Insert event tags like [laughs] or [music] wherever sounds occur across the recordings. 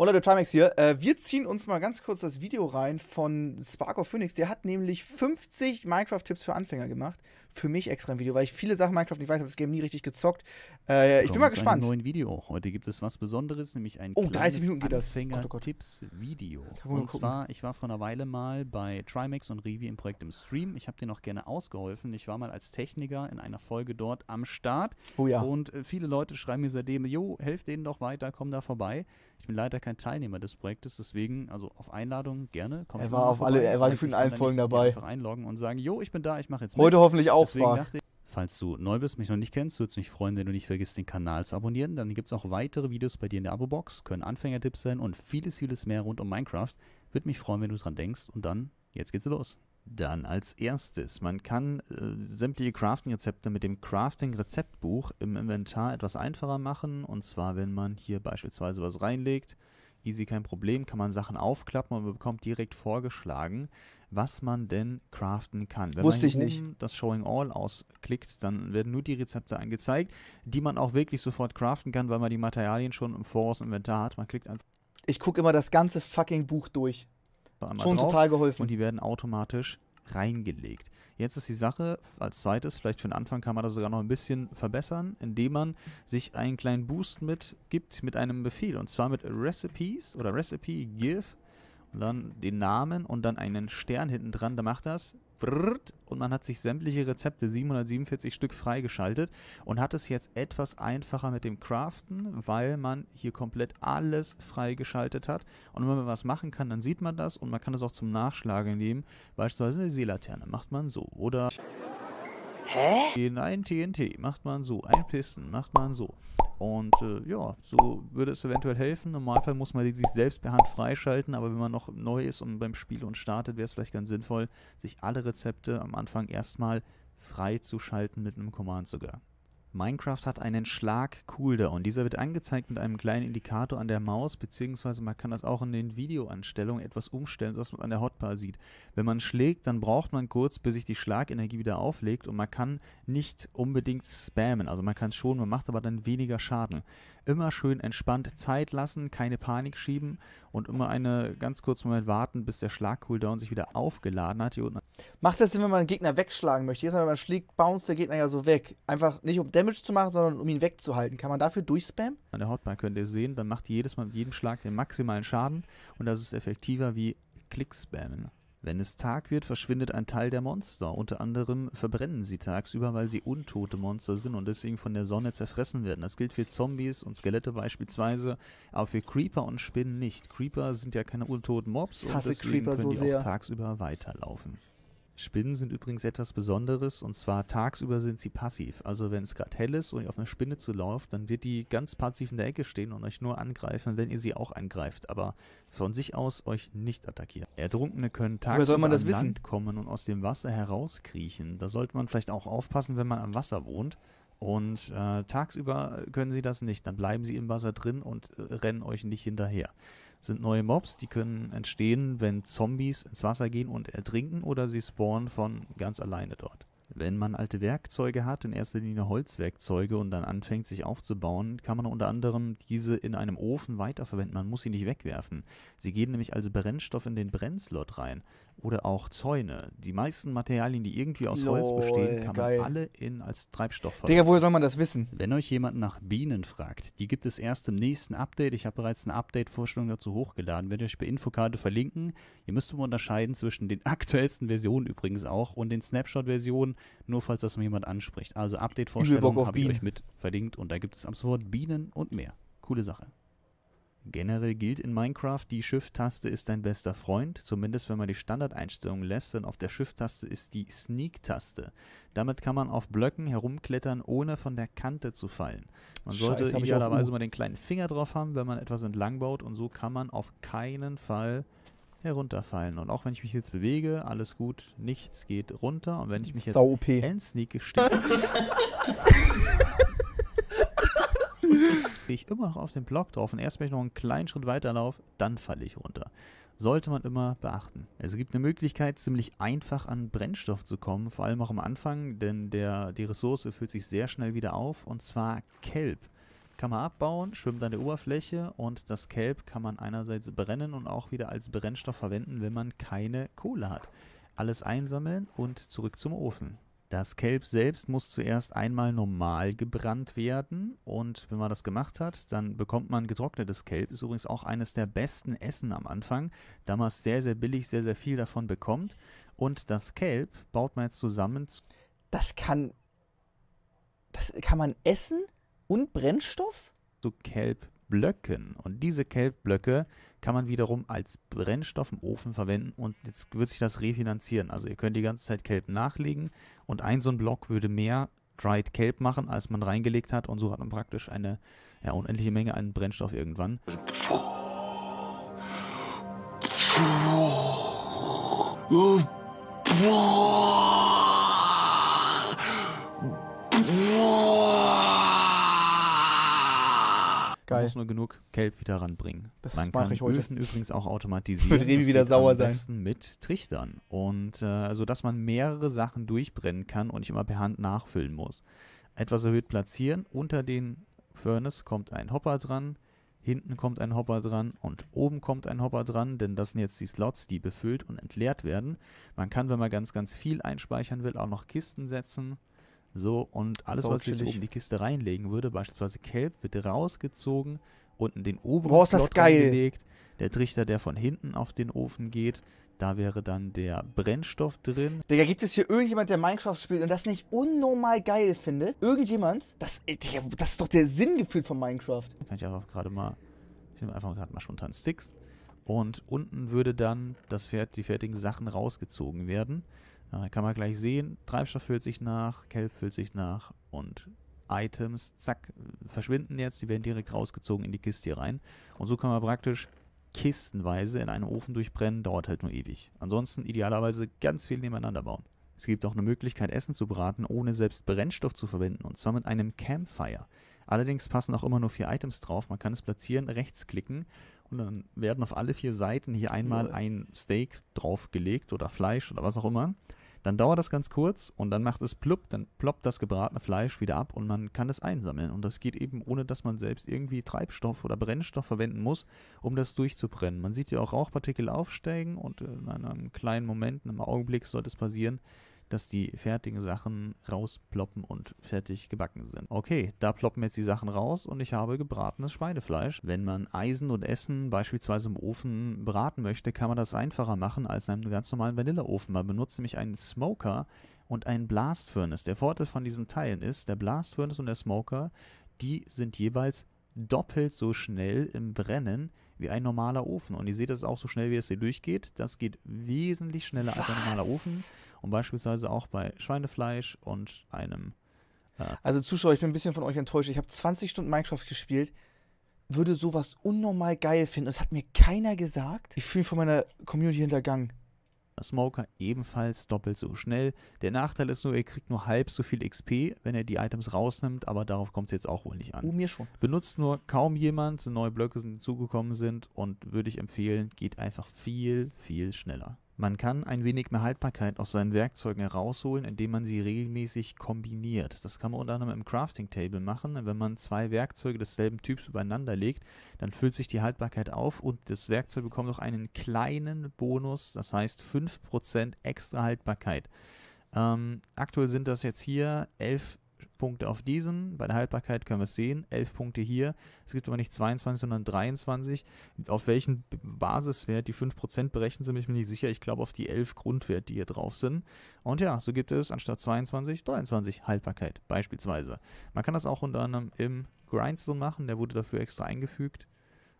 Moller the Trimax hier. Äh, wir ziehen uns mal ganz kurz das Video rein von Spark of Phoenix. Der hat nämlich 50 Minecraft-Tipps für Anfänger gemacht für mich extra ein Video, weil ich viele Sachen Minecraft nicht weiß, habe das Game nie richtig gezockt. Äh, ich bin mal gespannt. Ein Video. Heute gibt es was Besonderes, nämlich ein oh, 30 Minuten geht Anfänger das. Oh, Gott, Tipps Video. Und zwar, ich war vor einer Weile mal bei Trimax und Rivi im Projekt im Stream. Ich habe dir noch gerne ausgeholfen. Ich war mal als Techniker in einer Folge dort am Start. Oh ja. Und äh, viele Leute schreiben mir seitdem, jo, helft denen doch weiter, komm da vorbei. Ich bin leider kein Teilnehmer des Projektes, deswegen, also auf Einladung gerne. Komm er war auf alle, er war gefühlt in allen Folgen dabei. Einfach einloggen und sagen, jo, ich bin da, ich mache jetzt. Heute hoffentlich auch Verkaufsbar. Falls du neu bist, mich noch nicht kennst, würde es mich freuen, wenn du nicht vergisst, den Kanal zu abonnieren. Dann gibt es auch weitere Videos bei dir in der Abo-Box, können Anfängertipps sein und vieles, vieles mehr rund um Minecraft. Würde mich freuen, wenn du dran denkst. Und dann, jetzt geht's los. Dann als erstes, man kann äh, sämtliche Crafting-Rezepte mit dem Crafting-Rezeptbuch im Inventar etwas einfacher machen. Und zwar, wenn man hier beispielsweise was reinlegt, easy, kein Problem, kann man Sachen aufklappen und man bekommt direkt vorgeschlagen, was man denn craften kann. Wenn Wusste man ich nicht. das Showing All ausklickt, dann werden nur die Rezepte angezeigt, die man auch wirklich sofort craften kann, weil man die Materialien schon im Voraus Inventar hat. Man klickt einfach. Ich gucke immer das ganze fucking Buch durch. Schon drauf, total geholfen. Und die werden automatisch reingelegt. Jetzt ist die Sache, als zweites, vielleicht für den Anfang kann man das sogar noch ein bisschen verbessern, indem man sich einen kleinen Boost mitgibt mit einem Befehl. Und zwar mit Recipes oder Recipe Give und dann den Namen und dann einen Stern hinten dran. Da macht das und man hat sich sämtliche Rezepte, 747 Stück, freigeschaltet und hat es jetzt etwas einfacher mit dem Craften, weil man hier komplett alles freigeschaltet hat. Und wenn man was machen kann, dann sieht man das und man kann es auch zum Nachschlagen nehmen. Beispielsweise eine Seelaterne macht man so oder... Hä? Nein, TNT macht man so, ein Pisten macht man so. Und äh, ja, so würde es eventuell helfen. Im Normalfall muss man die sich selbst per Hand freischalten, aber wenn man noch neu ist und beim Spiel und startet, wäre es vielleicht ganz sinnvoll, sich alle Rezepte am Anfang erstmal freizuschalten mit einem Command sogar. Minecraft hat einen Schlag Cooldown. Dieser wird angezeigt mit einem kleinen Indikator an der Maus, beziehungsweise man kann das auch in den Videoanstellungen etwas umstellen, sodass man an der Hotbar sieht. Wenn man schlägt, dann braucht man kurz, bis sich die Schlagenergie wieder auflegt und man kann nicht unbedingt spammen. Also man kann es schon, man macht aber dann weniger Schaden. Immer schön entspannt Zeit lassen, keine Panik schieben und immer einen ganz kurzen Moment warten, bis der Schlag-Cooldown sich wieder aufgeladen hat. Hier unten. Macht das denn, wenn man einen Gegner wegschlagen möchte? Jetzt, wenn man schlägt, bounce der Gegner ja so weg. Einfach nicht um Damage zu machen, sondern um ihn wegzuhalten. Kann man dafür durchspammen? An der Hotbar könnt ihr sehen, dann macht jedes Mal mit jedem Schlag den maximalen Schaden und das ist effektiver wie Klick-Spammen. Wenn es Tag wird, verschwindet ein Teil der Monster. Unter anderem verbrennen sie tagsüber, weil sie untote Monster sind und deswegen von der Sonne zerfressen werden. Das gilt für Zombies und Skelette beispielsweise, aber für Creeper und Spinnen nicht. Creeper sind ja keine untoten Mobs und deswegen Creeper können so die auch tagsüber weiterlaufen. Spinnen sind übrigens etwas Besonderes und zwar tagsüber sind sie passiv. Also wenn es gerade hell ist und ihr auf eine Spinne zu läuft, dann wird die ganz passiv in der Ecke stehen und euch nur angreifen, wenn ihr sie auch angreift, aber von sich aus euch nicht attackiert. Ertrunkene können tagsüber an Land kommen und aus dem Wasser herauskriechen. Da sollte man vielleicht auch aufpassen, wenn man am Wasser wohnt. Und äh, tagsüber können sie das nicht. Dann bleiben sie im Wasser drin und äh, rennen euch nicht hinterher. Das sind neue Mobs, die können entstehen, wenn Zombies ins Wasser gehen und ertrinken oder sie spawnen von ganz alleine dort. Wenn man alte Werkzeuge hat, in erster Linie Holzwerkzeuge und dann anfängt sich aufzubauen, kann man unter anderem diese in einem Ofen weiterverwenden. Man muss sie nicht wegwerfen. Sie gehen nämlich als Brennstoff in den Brennslot rein oder auch Zäune. Die meisten Materialien, die irgendwie aus Lol, Holz bestehen, kann geil. man alle in als Treibstoff verwenden. Digga, woher soll man das wissen? Wenn euch jemand nach Bienen fragt, die gibt es erst im nächsten Update. Ich habe bereits eine Update-Vorstellung dazu hochgeladen, werde euch bei Infokarte verlinken. Ihr müsst immer unterscheiden zwischen den [laughs] aktuellsten Versionen übrigens auch und den Snapshot-Versionen, nur falls das mal jemand anspricht. Also Update-Vorstellung habe ich euch mit verlinkt und da gibt es ab sofort Bienen und mehr. Coole Sache. Generell gilt in Minecraft, die Shift-Taste ist dein bester Freund, zumindest wenn man die Standardeinstellungen lässt, denn auf der Shift-Taste ist die Sneak-Taste. Damit kann man auf Blöcken herumklettern, ohne von der Kante zu fallen. Man sollte Scheiß, idealerweise mal den kleinen Finger drauf haben, wenn man etwas entlang baut und so kann man auf keinen Fall herunterfallen. Und auch wenn ich mich jetzt bewege, alles gut, nichts geht runter. Und wenn ich mich jetzt Sau-OP. in Sneak gesteckt [laughs] wirklich immer noch auf den Block drauf und erst wenn ich noch einen kleinen Schritt weiterlaufe, dann falle ich runter. Sollte man immer beachten. Es gibt eine Möglichkeit, ziemlich einfach an Brennstoff zu kommen, vor allem auch am Anfang, denn der, die Ressource füllt sich sehr schnell wieder auf und zwar Kelp. Kann man abbauen, schwimmt an der Oberfläche und das Kelp kann man einerseits brennen und auch wieder als Brennstoff verwenden, wenn man keine Kohle hat. Alles einsammeln und zurück zum Ofen. Das Kelp selbst muss zuerst einmal normal gebrannt werden und wenn man das gemacht hat, dann bekommt man getrocknetes Kelp. Ist übrigens auch eines der besten Essen am Anfang, Damals sehr, sehr billig, sehr, sehr viel davon bekommt. Und das Kelp baut man jetzt zusammen. Das kann. Das kann man essen und Brennstoff? So Kelp Kelbblöcken. Und diese Kelbblöcke kann man wiederum als Brennstoff im Ofen verwenden und jetzt wird sich das refinanzieren. Also ihr könnt die ganze Zeit Kelb nachlegen und ein so ein Block würde mehr Dried Kelb machen, als man reingelegt hat und so hat man praktisch eine ja, unendliche Menge an Brennstoff irgendwann. Boah. Geil. muss nur genug Kelp wieder ranbringen. Das Man mache ich heute. Öfen übrigens auch [laughs] automatisieren. Wird Revi wieder sauer sein. mit Trichtern. Und äh, so, also, dass man mehrere Sachen durchbrennen kann und nicht immer per Hand nachfüllen muss. Etwas erhöht platzieren. Unter den Furnace kommt ein Hopper dran. Hinten kommt ein Hopper dran und oben kommt ein Hopper dran, denn das sind jetzt die Slots, die befüllt und entleert werden. Man kann, wenn man ganz, ganz viel einspeichern will, auch noch Kisten setzen. So, und alles, so was ich in die Kiste reinlegen würde, beispielsweise Kelp, wird rausgezogen, unten den Ofen Boah, gelegt. Der Trichter, der von hinten auf den Ofen geht, da wäre dann der Brennstoff drin. Digga, gibt es hier irgendjemand, der Minecraft spielt und das nicht unnormal geil findet? Irgendjemand? Das, äh, Digga, das ist doch der Sinngefühl von Minecraft. Kann ich einfach gerade mal. Ich nehme einfach gerade mal spontan Sticks. Und unten würde dann das, die fertigen Sachen rausgezogen werden. Ja, kann man gleich sehen, Treibstoff füllt sich nach, Kelp füllt sich nach und Items, zack, verschwinden jetzt. Die werden direkt rausgezogen in die Kiste hier rein. Und so kann man praktisch kistenweise in einen Ofen durchbrennen, dauert halt nur ewig. Ansonsten idealerweise ganz viel nebeneinander bauen. Es gibt auch eine Möglichkeit, Essen zu braten, ohne selbst Brennstoff zu verwenden, und zwar mit einem Campfire. Allerdings passen auch immer nur vier Items drauf. Man kann es platzieren, rechts klicken und dann werden auf alle vier Seiten hier einmal ein Steak draufgelegt oder Fleisch oder was auch immer. Dann dauert das ganz kurz und dann macht es plupp, dann ploppt das gebratene Fleisch wieder ab und man kann es einsammeln. Und das geht eben ohne, dass man selbst irgendwie Treibstoff oder Brennstoff verwenden muss, um das durchzubrennen. Man sieht ja auch Rauchpartikel aufsteigen und äh, in einem kleinen Moment, in einem Augenblick sollte es passieren, dass die fertigen Sachen rausploppen und fertig gebacken sind. Okay, da ploppen jetzt die Sachen raus und ich habe gebratenes Schweinefleisch. Wenn man Eisen und Essen beispielsweise im Ofen braten möchte, kann man das einfacher machen als in einem ganz normalen Vanilleofen. Man benutzt nämlich einen Smoker und einen Blastfurnace. Der Vorteil von diesen Teilen ist, der Blastfurnace und der Smoker, die sind jeweils doppelt so schnell im Brennen wie ein normaler Ofen. Und ihr seht das auch so schnell, wie es hier durchgeht. Das geht wesentlich schneller Was? als ein normaler Ofen. Und beispielsweise auch bei Schweinefleisch und einem. Äh also Zuschauer, ich bin ein bisschen von euch enttäuscht. Ich habe 20 Stunden Minecraft gespielt, würde sowas unnormal geil finden. Das hat mir keiner gesagt. Ich fühle mich von meiner Community hintergangen. Smoker ebenfalls doppelt so schnell. Der Nachteil ist nur, ihr kriegt nur halb so viel XP, wenn ihr die Items rausnimmt, aber darauf kommt es jetzt auch wohl nicht an. Oh, mir schon. Benutzt nur kaum jemand, neue Blöcke sind hinzugekommen sind und würde ich empfehlen, geht einfach viel, viel schneller. Man kann ein wenig mehr Haltbarkeit aus seinen Werkzeugen herausholen, indem man sie regelmäßig kombiniert. Das kann man unter anderem im Crafting Table machen. Wenn man zwei Werkzeuge desselben Typs übereinander legt, dann füllt sich die Haltbarkeit auf und das Werkzeug bekommt noch einen kleinen Bonus, das heißt 5% extra Haltbarkeit. Ähm, aktuell sind das jetzt hier 11 Punkte auf diesen. Bei der Haltbarkeit können wir es sehen. 11 Punkte hier. Es gibt aber nicht 22, sondern 23. Auf welchen Basiswert die 5% berechnen sind, bin mir nicht sicher. Ich glaube auf die 11 Grundwert, die hier drauf sind. Und ja, so gibt es anstatt 22, 23 Haltbarkeit beispielsweise. Man kann das auch unter anderem im Grindstone machen. Der wurde dafür extra eingefügt.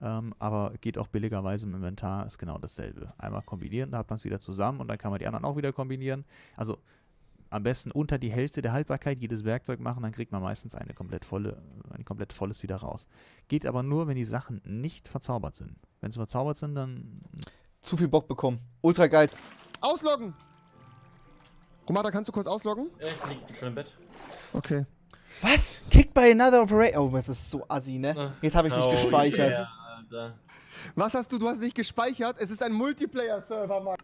Ähm, aber geht auch billigerweise im Inventar, ist genau dasselbe. Einmal kombinieren, da hat man es wieder zusammen und dann kann man die anderen auch wieder kombinieren. Also am besten unter die Hälfte der Haltbarkeit jedes Werkzeug machen, dann kriegt man meistens eine komplett volle, ein komplett volles wieder raus. Geht aber nur, wenn die Sachen nicht verzaubert sind. Wenn sie verzaubert sind, dann. Zu viel Bock bekommen. Ultra geil. Ausloggen! Romata, kannst du kurz ausloggen? Ja, ich lieg schon im Bett. Okay. Was? Kick by another operator. Oh, das ist so assi, ne? Äh, Jetzt habe ich nicht oh, gespeichert. Yeah, Was hast du? Du hast nicht gespeichert? Es ist ein Multiplayer-Server, Mann.